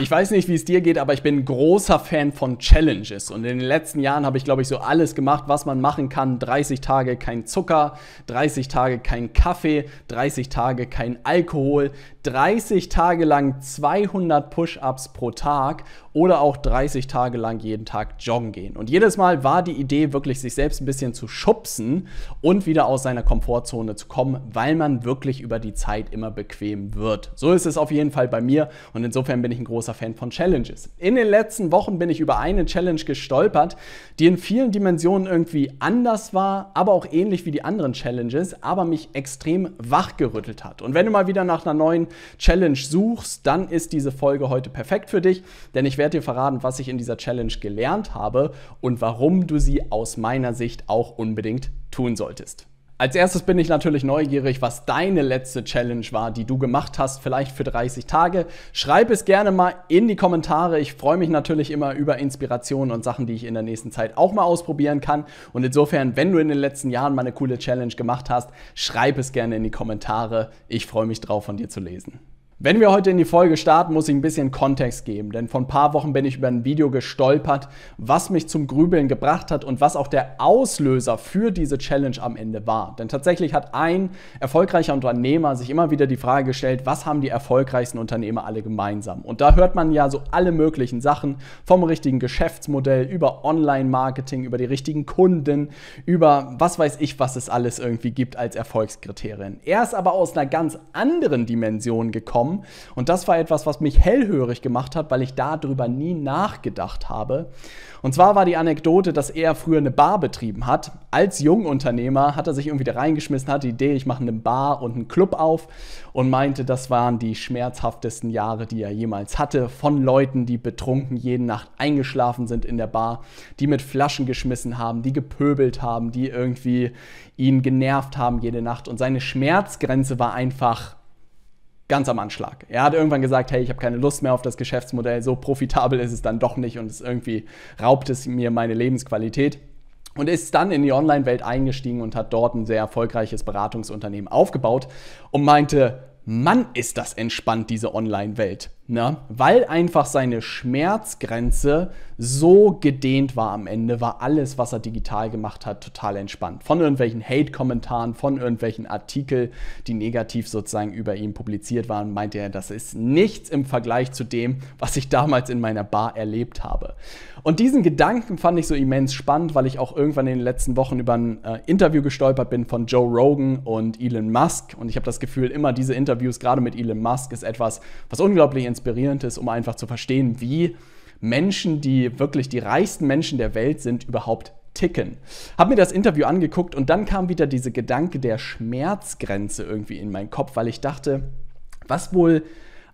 Ich weiß nicht, wie es dir geht, aber ich bin großer Fan von Challenges. Und in den letzten Jahren habe ich, glaube ich, so alles gemacht, was man machen kann. 30 Tage kein Zucker, 30 Tage kein Kaffee, 30 Tage kein Alkohol, 30 Tage lang 200 Push-ups pro Tag oder auch 30 Tage lang jeden Tag joggen gehen. Und jedes Mal war die Idee wirklich, sich selbst ein bisschen zu schubsen und wieder aus seiner Komfortzone zu kommen, weil man wirklich über die Zeit immer bequem wird. So ist es auf jeden Fall bei mir und insofern bin ich ein großer großer Fan von Challenges. In den letzten Wochen bin ich über eine Challenge gestolpert, die in vielen Dimensionen irgendwie anders war, aber auch ähnlich wie die anderen Challenges, aber mich extrem wachgerüttelt hat. Und wenn du mal wieder nach einer neuen Challenge suchst, dann ist diese Folge heute perfekt für dich, denn ich werde dir verraten, was ich in dieser Challenge gelernt habe und warum du sie aus meiner Sicht auch unbedingt tun solltest. Als erstes bin ich natürlich neugierig, was deine letzte Challenge war, die du gemacht hast, vielleicht für 30 Tage. Schreib es gerne mal in die Kommentare. Ich freue mich natürlich immer über Inspirationen und Sachen, die ich in der nächsten Zeit auch mal ausprobieren kann. Und insofern, wenn du in den letzten Jahren mal eine coole Challenge gemacht hast, schreib es gerne in die Kommentare. Ich freue mich drauf, von dir zu lesen. Wenn wir heute in die Folge starten, muss ich ein bisschen Kontext geben, denn vor ein paar Wochen bin ich über ein Video gestolpert, was mich zum Grübeln gebracht hat und was auch der Auslöser für diese Challenge am Ende war. Denn tatsächlich hat ein erfolgreicher Unternehmer sich immer wieder die Frage gestellt, was haben die erfolgreichsten Unternehmer alle gemeinsam? Und da hört man ja so alle möglichen Sachen vom richtigen Geschäftsmodell über Online-Marketing, über die richtigen Kunden, über was weiß ich, was es alles irgendwie gibt als Erfolgskriterien. Er ist aber aus einer ganz anderen Dimension gekommen bekommen. Und das war etwas, was mich hellhörig gemacht hat, weil ich darüber nie nachgedacht habe. Und zwar war die Anekdote, dass er früher eine Bar betrieben hat. Als Jungunternehmer hat er sich irgendwie da reingeschmissen, hatte die Idee, ich mache eine Bar und einen Club auf und meinte, das waren die schmerzhaftesten Jahre, die er jemals hatte, von Leuten, die betrunken jede Nacht eingeschlafen sind in der Bar, die mit Flaschen geschmissen haben, die gepöbelt haben, die irgendwie ihn genervt haben jede Nacht. Und seine Schmerzgrenze war einfach ganz am Anschlag. Er hat irgendwann gesagt, hey, ich habe keine Lust mehr auf das Geschäftsmodell, so profitabel ist es dann doch nicht und es irgendwie raubt es mir meine Lebensqualität. Und ist dann in die Online-Welt eingestiegen und hat dort ein sehr erfolgreiches Beratungsunternehmen aufgebaut und meinte, Mann, ist das entspannt, diese Online-Welt. Ne? Weil einfach seine Schmerzgrenze so gedehnt war am Ende, war alles, was er digital gemacht hat, total entspannt. Von irgendwelchen Hate-Kommentaren, von irgendwelchen Artikeln, die negativ sozusagen über ihn publiziert waren, meinte er, das ist nichts im Vergleich zu dem, was ich damals in meiner Bar erlebt habe. Und diesen Gedanken fand ich so immens spannend, weil ich auch irgendwann in den letzten Wochen über ein äh, Interview gestolpert bin von Joe Rogan und Elon Musk. Und ich habe das Gefühl, immer diese Interviews, gerade mit Elon Musk, ist etwas, was unglaublich inspirierend inspirierend ist, um einfach zu verstehen, wie Menschen, die wirklich die reichsten Menschen der Welt sind, überhaupt ticken. Hab mir das Interview angeguckt und dann kam wieder dieser Gedanke der Schmerzgrenze irgendwie in meinen Kopf, weil ich dachte, was wohl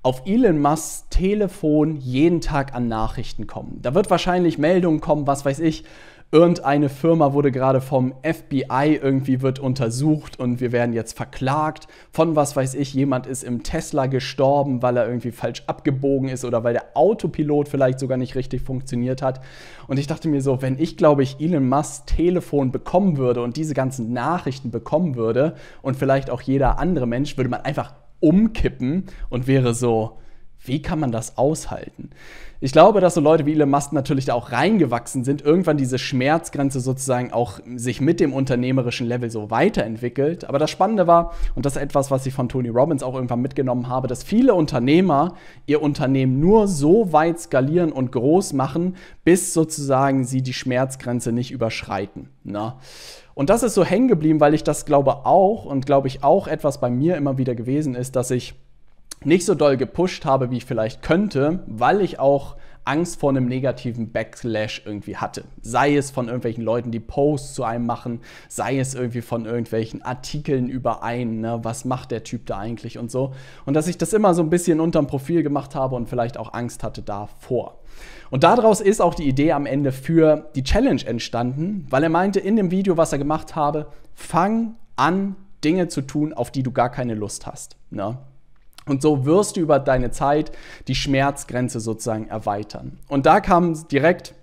auf Elon Musks Telefon jeden Tag an Nachrichten kommen. Da wird wahrscheinlich Meldungen kommen, was weiß ich irgendeine Firma wurde gerade vom FBI irgendwie wird untersucht und wir werden jetzt verklagt. Von was weiß ich, jemand ist im Tesla gestorben, weil er irgendwie falsch abgebogen ist oder weil der Autopilot vielleicht sogar nicht richtig funktioniert hat. Und ich dachte mir so, wenn ich glaube ich Elon Musk Telefon bekommen würde und diese ganzen Nachrichten bekommen würde und vielleicht auch jeder andere Mensch, würde man einfach umkippen und wäre so, wie kann man das aushalten? ich glaube, dass so Leute wie Elon Musk natürlich da auch reingewachsen sind, irgendwann diese Schmerzgrenze sozusagen auch sich mit dem unternehmerischen Level so weiterentwickelt. Aber das Spannende war, und das ist etwas, was ich von Tony Robbins auch irgendwann mitgenommen habe, dass viele Unternehmer ihr Unternehmen nur so weit skalieren und groß machen, bis sozusagen sie die Schmerzgrenze nicht überschreiten. Na? Ne? Und das ist so hängen geblieben, weil ich das glaube auch und glaube ich auch etwas bei mir immer wieder gewesen ist, dass ich nicht so doll gepusht habe, wie ich vielleicht könnte, weil ich auch Angst vor einem negativen Backlash irgendwie hatte. Sei es von irgendwelchen Leuten, die Posts zu einem machen, sei es irgendwie von irgendwelchen Artikeln über einen, ne? was macht der Typ da eigentlich und so. Und dass ich das immer so ein bisschen unterm Profil gemacht habe und vielleicht auch Angst hatte davor. Und daraus ist auch die Idee am Ende für die Challenge entstanden, weil er meinte in dem Video, was er gemacht habe, fang an, Dinge zu tun, auf die du gar keine Lust hast. Ne? Und so wirst du über deine Zeit die Schmerzgrenze sozusagen erweitern. Und da kamen direkt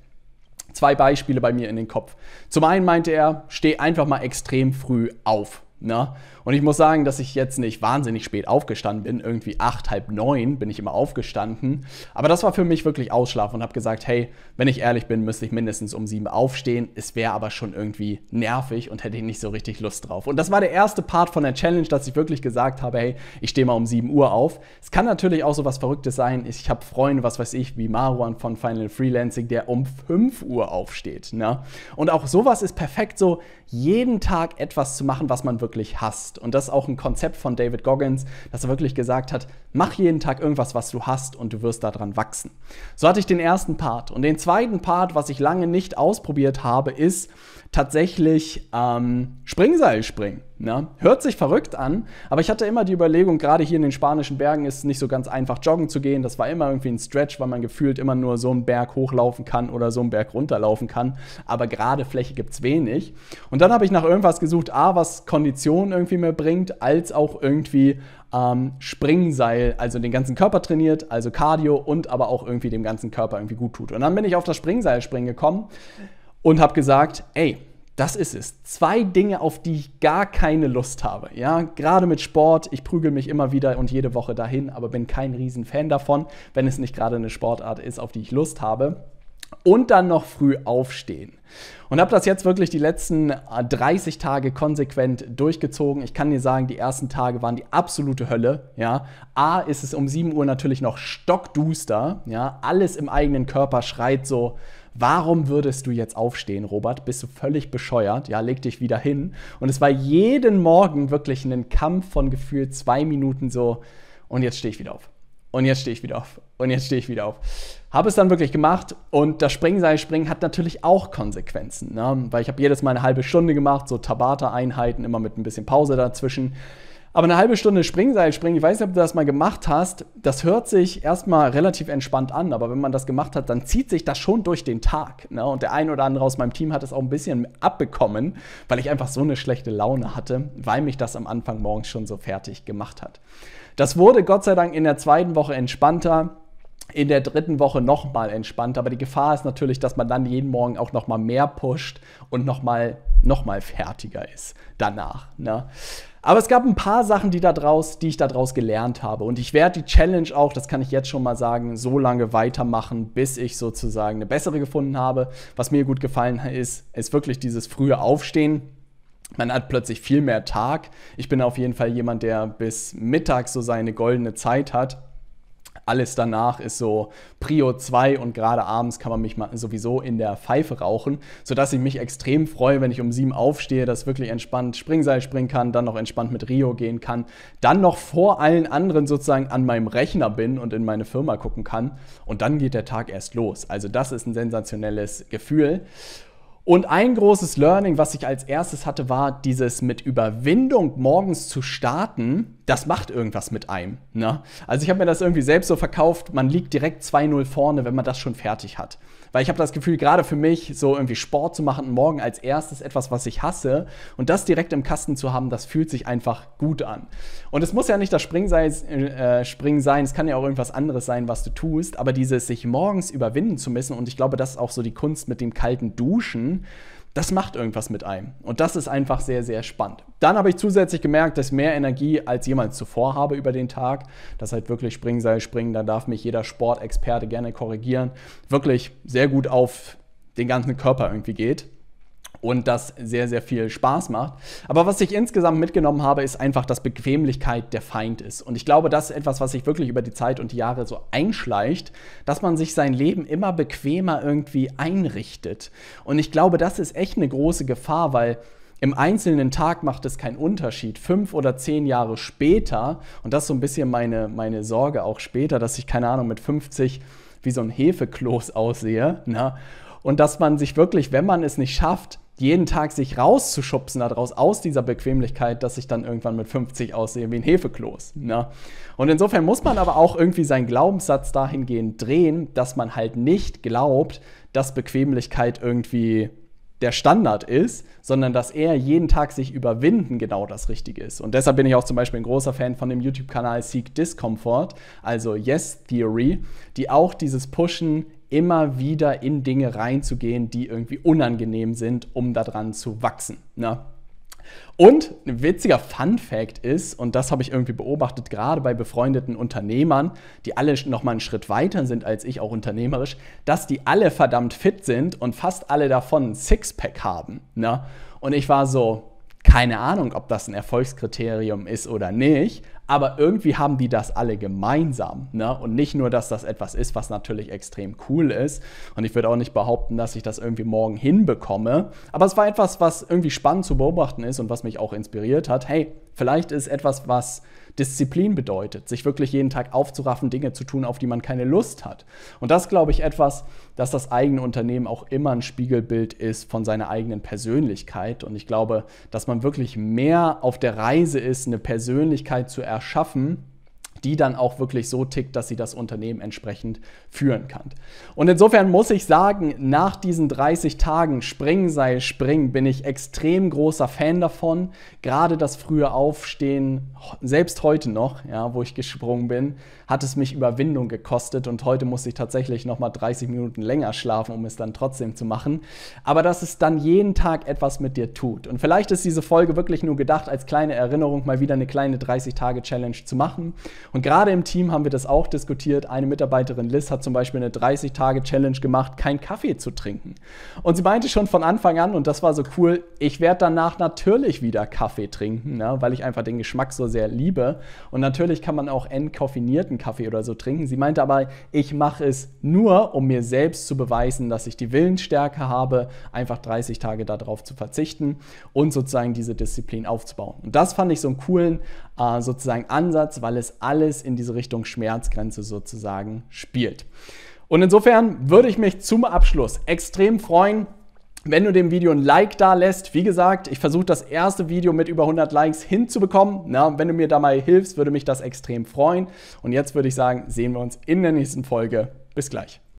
zwei Beispiele bei mir in den Kopf. Zum einen meinte er, steh einfach mal extrem früh auf. Na? Ne? Und ich muss sagen, dass ich jetzt nicht wahnsinnig spät aufgestanden bin. Irgendwie acht, halb neun bin ich immer aufgestanden. Aber das war für mich wirklich Ausschlaf und habe gesagt, hey, wenn ich ehrlich bin, müsste ich mindestens um sieben aufstehen. Es wäre aber schon irgendwie nervig und hätte ich nicht so richtig Lust drauf. Und das war der erste Part von der Challenge, dass ich wirklich gesagt habe, hey, ich stehe mal um sieben Uhr auf. Es kann natürlich auch so was Verrücktes sein. Ich habe Freunde, was weiß ich, wie Marwan von Final Freelancing, der um fünf Uhr aufsteht. Na? Ne? Und auch sowas ist perfekt so, jeden Tag etwas zu machen, was man wirklich wirklich hasst. Und das ist auch ein Konzept von David Goggins, dass er wirklich gesagt hat, mach jeden Tag irgendwas, was du hast und du wirst daran wachsen. So hatte ich den ersten Part. Und den zweiten Part, was ich lange nicht ausprobiert habe, ist, tatsächlich ähm, Springseil springen. Ne? Hört sich verrückt an, aber ich hatte immer die Überlegung, gerade hier in den spanischen Bergen ist es nicht so ganz einfach, joggen zu gehen. Das war immer irgendwie ein Stretch, weil man gefühlt immer nur so einen Berg hochlaufen kann oder so einen Berg runterlaufen kann. Aber gerade Fläche gibt es wenig. Und dann habe ich nach irgendwas gesucht, A, was Konditionen irgendwie mehr bringt, als auch irgendwie ähm, Springseil, also den ganzen Körper trainiert, also Cardio und aber auch irgendwie dem ganzen Körper irgendwie gut tut. Und dann bin ich auf das Springseilspringen gekommen und habe gesagt, ey, das ist es. Zwei Dinge, auf die ich gar keine Lust habe. Ja, gerade mit Sport. Ich prügel mich immer wieder und jede Woche dahin, aber bin kein Riesenfan davon, wenn es nicht gerade eine Sportart ist, auf die ich Lust habe. Und dann noch früh aufstehen. Und habe das jetzt wirklich die letzten 30 äh, Tage konsequent durchgezogen. Ich kann dir sagen, die ersten Tage waren die absolute Hölle. Ja. A ist es um 7 Uhr natürlich noch stockduster. Ja. Alles im eigenen Körper schreit so, Warum würdest du jetzt aufstehen, Robert? Bist du völlig bescheuert? Ja, leg dich wieder hin. Und es war jeden Morgen wirklich ein Kampf von Gefühl, zwei Minuten so, und jetzt stehe ich wieder auf. Und jetzt stehe ich wieder auf. Und jetzt stehe ich wieder auf. Habe es dann wirklich gemacht und das Springseilspringen hat natürlich auch Konsequenzen, ne? weil ich habe jedes Mal eine halbe Stunde gemacht, so Tabata-Einheiten, immer mit ein bisschen Pause dazwischen. Aber eine halbe Stunde Springseilspringen, ich weiß nicht, ob du das mal gemacht hast, das hört sich erstmal relativ entspannt an, aber wenn man das gemacht hat, dann zieht sich das schon durch den Tag. Ne? Und der ein oder andere aus meinem Team hat es auch ein bisschen abbekommen, weil ich einfach so eine schlechte Laune hatte, weil mich das am Anfang morgens schon so fertig gemacht hat. Das wurde Gott sei Dank in der zweiten Woche entspannter in der dritten Woche nochmal entspannt. Aber die Gefahr ist natürlich, dass man dann jeden Morgen auch nochmal mehr pusht und nochmal noch mal fertiger ist danach. Ne? Aber es gab ein paar Sachen, die, da draus, die ich daraus gelernt habe. Und ich werde die Challenge auch, das kann ich jetzt schon mal sagen, so lange weitermachen, bis ich sozusagen eine bessere gefunden habe. Was mir gut gefallen ist, ist wirklich dieses frühe Aufstehen. Man hat plötzlich viel mehr Tag. Ich bin auf jeden Fall jemand, der bis Mittag so seine goldene Zeit hat alles danach ist so Prio 2 und gerade abends kann man mich mal sowieso in der Pfeife rauchen, sodass ich mich extrem freue, wenn ich um 7 aufstehe, dass wirklich entspannt Springseil springen kann, dann noch entspannt mit Rio gehen kann, dann noch vor allen anderen sozusagen an meinem Rechner bin und in meine Firma gucken kann und dann geht der Tag erst los. Also das ist ein sensationelles Gefühl. Und ein großes Learning, was ich als erstes hatte, war dieses mit Überwindung morgens zu starten, das macht irgendwas mit einem. Ne? Also ich habe mir das irgendwie selbst so verkauft, man liegt direkt 2-0 vorne, wenn man das schon fertig hat. Weil ich habe das Gefühl, gerade für mich, so irgendwie Sport zu machen, morgen als erstes etwas, was ich hasse, und das direkt im Kasten zu haben, das fühlt sich einfach gut an. Und es muss ja nicht das Springen sein, äh, Springen sein, es kann ja auch irgendwas anderes sein, was du tust, aber dieses sich morgens überwinden zu müssen, und ich glaube, das ist auch so die Kunst mit dem kalten Duschen, das macht irgendwas mit einem. Und das ist einfach sehr, sehr spannend. Dann habe ich zusätzlich gemerkt, dass mehr Energie als jemals zuvor habe über den Tag. Das halt wirklich Springseil springen, da darf mich jeder Sportexperte gerne korrigieren. Wirklich sehr gut auf den ganzen Körper irgendwie geht und das sehr, sehr viel Spaß macht. Aber was ich insgesamt mitgenommen habe, ist einfach, dass Bequemlichkeit der Feind ist. Und ich glaube, das ist etwas, was sich wirklich über die Zeit und die Jahre so einschleicht, dass man sich sein Leben immer bequemer irgendwie einrichtet. Und ich glaube, das ist echt eine große Gefahr, weil im einzelnen Tag macht es keinen Unterschied. Fünf oder zehn Jahre später, und das ist so ein bisschen meine, meine Sorge auch später, dass ich, keine Ahnung, mit 50 wie so ein Hefekloß aussehe, na? Ne? und dass man sich wirklich, wenn man es nicht schafft, jeden Tag sich rauszuschubsen daraus, aus dieser Bequemlichkeit, dass ich dann irgendwann mit 50 aussehe wie ein Hefekloß. Ne? Und insofern muss man aber auch irgendwie seinen Glaubenssatz dahingehend drehen, dass man halt nicht glaubt, dass Bequemlichkeit irgendwie der Standard ist, sondern dass er jeden Tag sich überwinden genau das Richtige ist. Und deshalb bin ich auch zum Beispiel ein großer Fan von dem YouTube-Kanal Seek Discomfort, also Yes Theory, die auch dieses Pushen immer wieder in Dinge reinzugehen, die irgendwie unangenehm sind, um daran zu wachsen. Ne? Und ein witziger Fun Fact ist, und das habe ich irgendwie beobachtet, gerade bei befreundeten Unternehmern, die alle noch mal einen Schritt weiter sind als ich, auch unternehmerisch, dass die alle verdammt fit sind und fast alle davon ein Sixpack haben. Ne? Und ich war so, keine Ahnung, ob das ein Erfolgskriterium ist oder nicht, aber irgendwie haben die das alle gemeinsam. Ne? Und nicht nur, dass das etwas ist, was natürlich extrem cool ist. Und ich würde auch nicht behaupten, dass ich das irgendwie morgen hinbekomme. Aber es war etwas, was irgendwie spannend zu beobachten ist und was mich auch inspiriert hat. Hey, vielleicht ist etwas, was Disziplin bedeutet, sich wirklich jeden Tag aufzuraffen, Dinge zu tun, auf die man keine Lust hat. Und das glaube ich etwas, dass das eigene Unternehmen auch immer ein Spiegelbild ist von seiner eigenen Persönlichkeit. Und ich glaube, dass man wirklich mehr auf der Reise ist, eine Persönlichkeit zu erschaffen, die dann auch wirklich so tickt, dass sie das Unternehmen entsprechend führen kann. Und insofern muss ich sagen, nach diesen 30 Tagen sei springen bin ich extrem großer Fan davon. Gerade das frühe Aufstehen, selbst heute noch, ja, wo ich gesprungen bin, hat es mich Überwindung gekostet und heute musste ich tatsächlich nochmal 30 Minuten länger schlafen, um es dann trotzdem zu machen. Aber dass es dann jeden Tag etwas mit dir tut. Und vielleicht ist diese Folge wirklich nur gedacht als kleine Erinnerung, mal wieder eine kleine 30 Tage Challenge zu machen und gerade im Team haben wir das auch diskutiert. Eine Mitarbeiterin Liz hat zum Beispiel eine 30-Tage-Challenge gemacht, keinen Kaffee zu trinken. Und sie meinte schon von Anfang an, und das war so cool, ich werde danach natürlich wieder Kaffee trinken, ne, weil ich einfach den Geschmack so sehr liebe. Und natürlich kann man auch entkoffinierten Kaffee oder so trinken. Sie meinte aber, ich mache es nur, um mir selbst zu beweisen, dass ich die Willensstärke habe, einfach 30 Tage darauf zu verzichten und sozusagen diese Disziplin aufzubauen. Und das fand ich so einen coolen äh, sozusagen Ansatz, weil es alle alles in diese Richtung Schmerzgrenze sozusagen spielt. Und insofern würde ich mich zum Abschluss extrem freuen, wenn du dem Video ein Like da lässt, wie gesagt, ich versuche das erste Video mit über 100 Likes hinzubekommen. Na, wenn du mir da mal hilfst, würde mich das extrem freuen. Und jetzt würde ich sagen, sehen wir uns in der nächsten Folge. Bis gleich.